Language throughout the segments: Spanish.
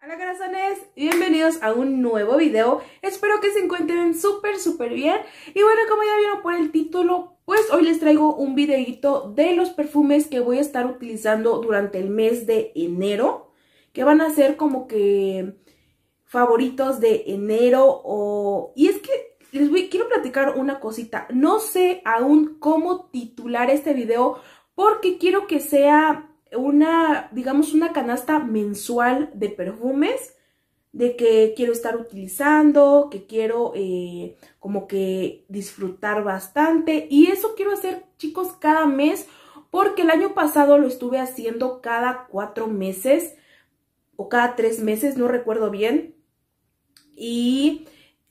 Hola corazones, bienvenidos a un nuevo video, espero que se encuentren súper súper bien y bueno como ya vieron por el título pues hoy les traigo un videito de los perfumes que voy a estar utilizando durante el mes de enero que van a ser como que favoritos de enero o... y es que les voy, quiero platicar una cosita, no sé aún cómo titular este video porque quiero que sea una, digamos, una canasta mensual de perfumes de que quiero estar utilizando, que quiero eh, como que disfrutar bastante. Y eso quiero hacer, chicos, cada mes, porque el año pasado lo estuve haciendo cada cuatro meses o cada tres meses, no recuerdo bien. Y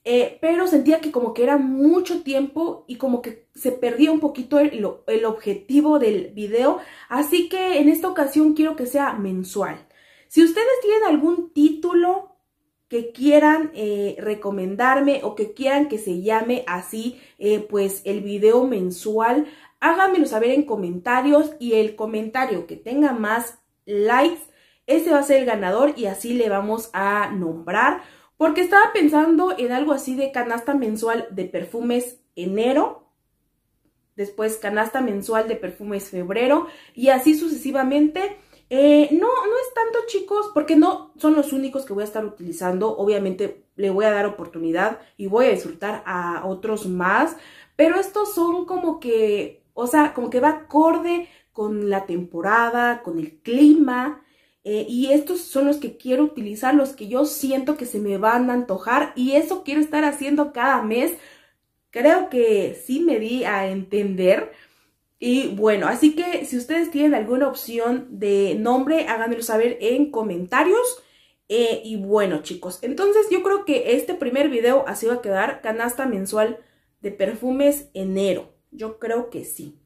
eh, pero sentía que como que era mucho tiempo y como que se perdía un poquito el, objetivo del video, así que en esta ocasión quiero que sea mensual. Si ustedes tienen algún título que quieran eh, recomendarme o que quieran que se llame así, eh, pues el video mensual, háganmelo saber en comentarios y el comentario que tenga más likes, ese va a ser el ganador y así le vamos a nombrar. Porque estaba pensando en algo así de canasta mensual de perfumes enero, después canasta mensual de perfumes febrero y así sucesivamente. Eh, no, no es tanto chicos, porque no son los únicos que voy a estar utilizando. Obviamente le voy a dar oportunidad y voy a disfrutar a otros más, pero estos son como que, o sea, como que va acorde con la temporada, con el clima eh, y estos son los que quiero utilizar, los que yo siento que se me van a antojar y eso quiero estar haciendo cada mes. Creo que sí me di a entender. Y bueno, así que si ustedes tienen alguna opción de nombre, háganmelo saber en comentarios. Eh, y bueno, chicos, entonces yo creo que este primer video así va a quedar canasta mensual de perfumes enero. Yo creo que sí.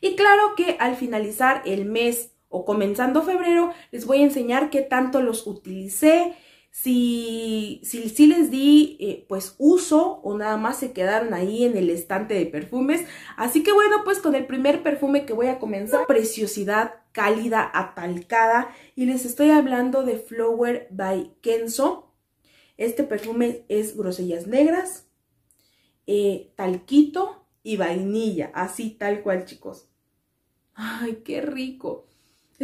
Y claro que al finalizar el mes o comenzando febrero, les voy a enseñar qué tanto los utilicé, si, si, les di eh, pues uso o nada más se quedaron ahí en el estante de perfumes. Así que bueno, pues con el primer perfume que voy a comenzar, preciosidad cálida, atalcada, y les estoy hablando de Flower by Kenzo. Este perfume es grosellas negras, eh, talquito y vainilla, así tal cual chicos. Ay, qué rico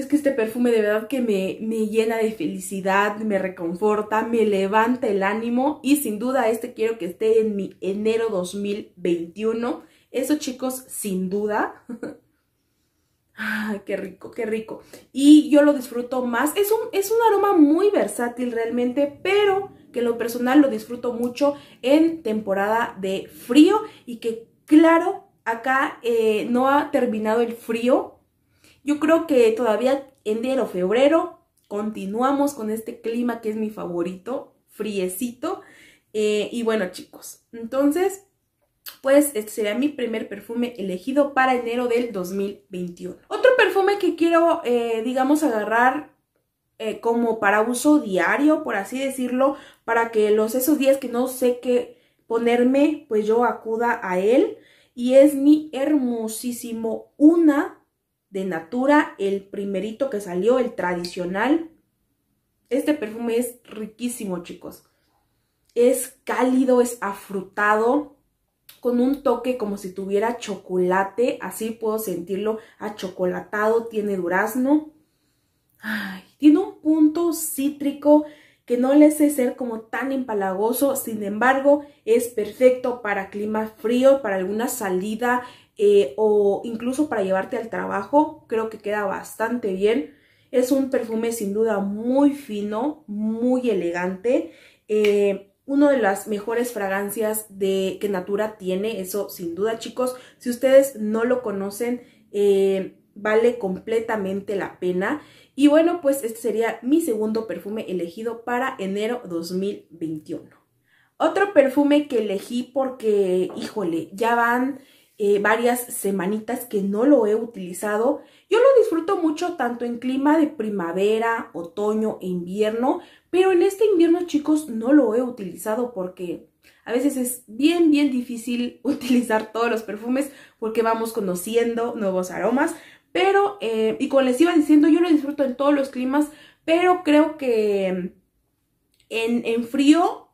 es que este perfume de verdad que me, me llena de felicidad, me reconforta, me levanta el ánimo y sin duda este quiero que esté en mi enero 2021. Eso chicos, sin duda. Ay, qué rico, qué rico. Y yo lo disfruto más. Es un, es un aroma muy versátil realmente, pero que lo personal lo disfruto mucho en temporada de frío y que claro, acá eh, no ha terminado el frío, yo creo que todavía enero, febrero, continuamos con este clima que es mi favorito, friecito. Eh, y bueno, chicos, entonces, pues este sería mi primer perfume elegido para enero del 2021. Otro perfume que quiero, eh, digamos, agarrar eh, como para uso diario, por así decirlo, para que los esos días que no sé qué ponerme, pues yo acuda a él. Y es mi hermosísimo Una de Natura, el primerito que salió, el tradicional. Este perfume es riquísimo, chicos. Es cálido, es afrutado, con un toque como si tuviera chocolate, así puedo sentirlo achocolatado, tiene durazno. tiene un punto cítrico que no le hace ser como tan empalagoso, sin embargo, es perfecto para clima frío, para alguna salida, eh, o incluso para llevarte al trabajo, creo que queda bastante bien. Es un perfume sin duda muy fino, muy elegante. Eh, una de las mejores fragancias de, que Natura tiene, eso sin duda chicos. Si ustedes no lo conocen, eh, vale completamente la pena. Y bueno, pues este sería mi segundo perfume elegido para enero 2021. Otro perfume que elegí porque, híjole, ya van eh, varias semanitas que no lo he utilizado. Yo lo disfruto mucho tanto en clima de primavera, otoño e invierno, pero en este invierno, chicos, no lo he utilizado porque a veces es bien, bien difícil utilizar todos los perfumes porque vamos conociendo nuevos aromas. Pero, eh, y como les iba diciendo, yo lo disfruto en todos los climas, pero creo que en, en frío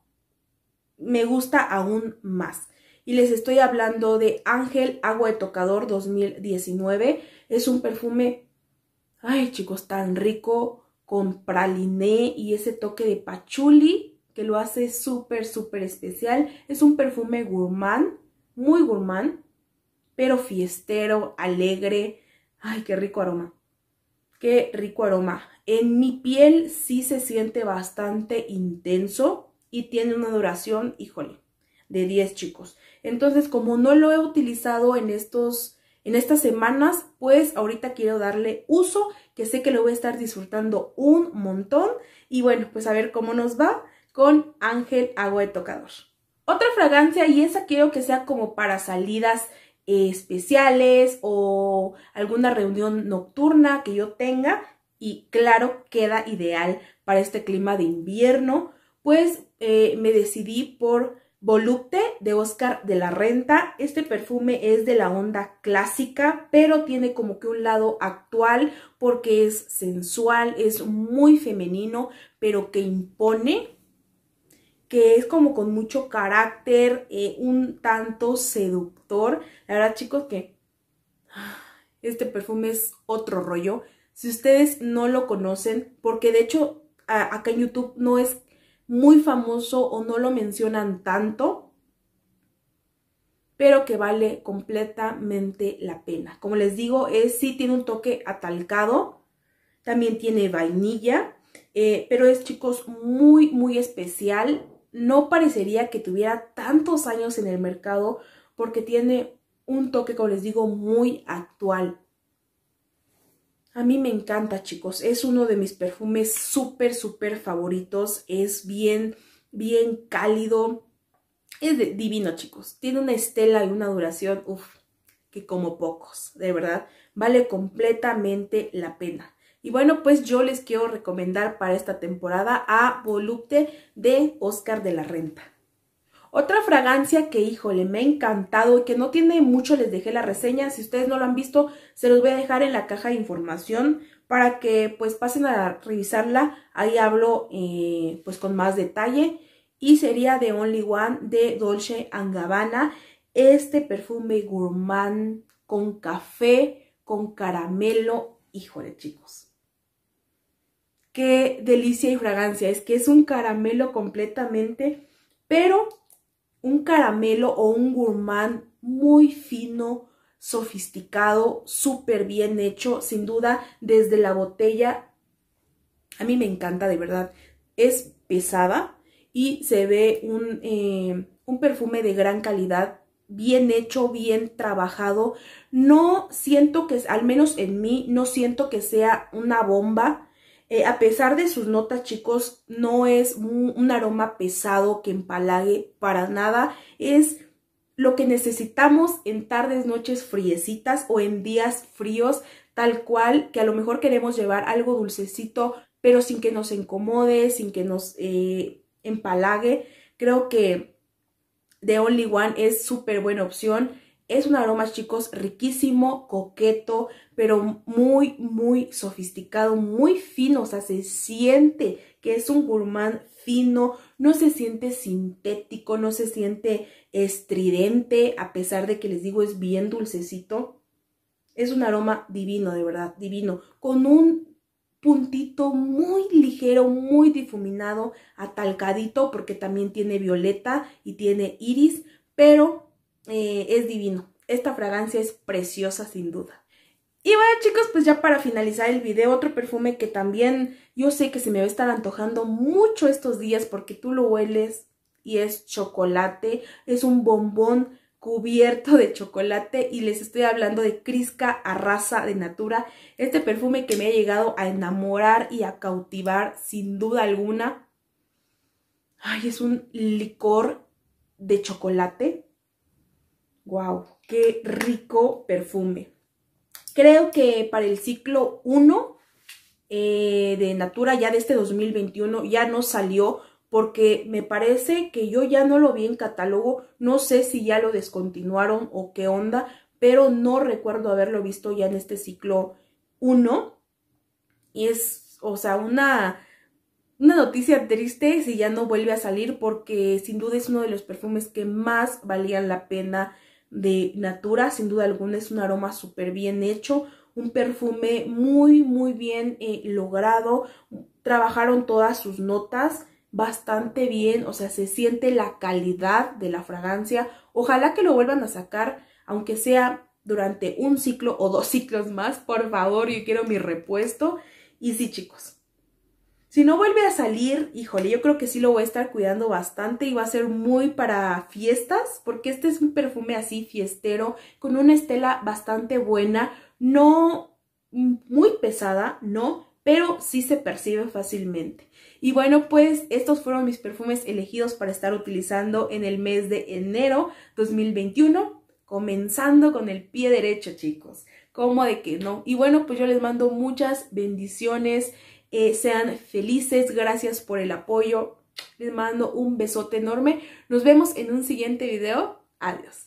me gusta aún más y les estoy hablando de Ángel Agua de Tocador 2019. Es un perfume, ay chicos, tan rico con praliné y ese toque de pachuli que lo hace súper, súper especial. Es un perfume gourmand, muy gourmand, pero fiestero, alegre. Ay, qué rico aroma. Qué rico aroma. En mi piel sí se siente bastante intenso y tiene una duración, híjole, de 10 chicos. Entonces, como no lo he utilizado en estos en estas semanas, pues ahorita quiero darle uso, que sé que lo voy a estar disfrutando un montón. Y bueno, pues a ver cómo nos va con Ángel Agua de Tocador. Otra fragancia, y esa quiero que sea como para salidas especiales o alguna reunión nocturna que yo tenga. Y claro, queda ideal para este clima de invierno. Pues eh, me decidí por Volupte de Oscar de la Renta. Este perfume es de la onda clásica, pero tiene como que un lado actual porque es sensual, es muy femenino, pero que impone, que es como con mucho carácter, eh, un tanto seductor. La verdad, chicos, que este perfume es otro rollo. Si ustedes no lo conocen, porque de hecho acá en YouTube no es muy famoso o no lo mencionan tanto, pero que vale completamente la pena. Como les digo, es, sí tiene un toque atalcado, también tiene vainilla, eh, pero es, chicos, muy, muy especial. No parecería que tuviera tantos años en el mercado porque tiene un toque, como les digo, muy actual. A mí me encanta, chicos. Es uno de mis perfumes súper, súper favoritos. Es bien, bien cálido. Es divino, chicos. Tiene una estela y una duración, uff, que como pocos, de verdad. Vale completamente la pena. Y bueno, pues yo les quiero recomendar para esta temporada a Volupte de Oscar de la Renta. Otra fragancia que, híjole, me ha encantado y que no tiene mucho, les dejé la reseña. Si ustedes no lo han visto, se los voy a dejar en la caja de información para que pues pasen a revisarla. Ahí hablo eh, pues con más detalle. Y sería de Only One de Dolce Gabbana. Este perfume gourmand con café, con caramelo. Híjole, chicos. Qué delicia y fragancia. Es que es un caramelo completamente, pero un caramelo o un gourmand muy fino, sofisticado, súper bien hecho, sin duda, desde la botella. A mí me encanta, de verdad. Es pesada y se ve un, eh, un perfume de gran calidad, bien hecho, bien trabajado. No siento que, al menos en mí, no siento que sea una bomba eh, a pesar de sus notas, chicos, no es un, aroma pesado que empalague para nada. Es lo que necesitamos en tardes, noches friecitas o en días fríos, tal cual que a lo mejor queremos llevar algo dulcecito, pero sin que nos incomode, sin que nos eh, empalague. Creo que The Only One es súper buena opción. Es un aroma, chicos, riquísimo, coqueto, pero muy, muy sofisticado, muy fino. O sea, se siente que es un gourmand fino, no se siente sintético, no se siente estridente, a pesar de que les digo es bien dulcecito. Es un aroma divino, de verdad, divino, con un puntito muy ligero, muy difuminado, atalcadito, porque también tiene violeta y tiene iris, pero eh, es divino. Esta fragancia es preciosa sin duda. Y bueno chicos, pues ya para finalizar el video, otro perfume que también yo sé que se me va a estar antojando mucho estos días porque tú lo hueles y es chocolate, es un bombón cubierto de chocolate y les estoy hablando de Crisca Arrasa de Natura, este perfume que me ha llegado a enamorar y a cautivar sin duda alguna. Ay, es un licor de chocolate ¡Guau! ¡Qué rico perfume! Creo que para el ciclo 1 eh, de Natura ya de este 2021 ya no salió porque me parece que yo ya no lo vi en catálogo, no sé si ya lo descontinuaron o qué onda, pero no recuerdo haberlo visto ya en este ciclo 1. Y es, o sea, una, una noticia triste si ya no vuelve a salir porque sin duda es uno de los perfumes que más valían la pena de Natura, sin duda alguna es un aroma súper bien hecho, un perfume muy, muy bien eh, logrado. Trabajaron todas sus notas bastante bien, o sea, se siente la calidad de la fragancia. Ojalá que lo vuelvan a sacar, aunque sea durante un ciclo o dos ciclos más, por favor, yo quiero mi repuesto. Y sí, chicos, si no vuelve a salir, híjole, yo creo que sí lo voy a estar cuidando bastante y va a ser muy para fiestas, porque este es un perfume así fiestero, con una estela bastante buena, no muy pesada, no, pero sí se percibe fácilmente. Y bueno, pues estos fueron mis perfumes elegidos para estar utilizando en el mes de enero 2021, comenzando con el pie derecho, chicos. ¿Cómo de que no? Y bueno, pues yo les mando muchas bendiciones eh, sean felices, gracias por el apoyo, les mando un besote enorme, nos vemos en un siguiente video, adiós.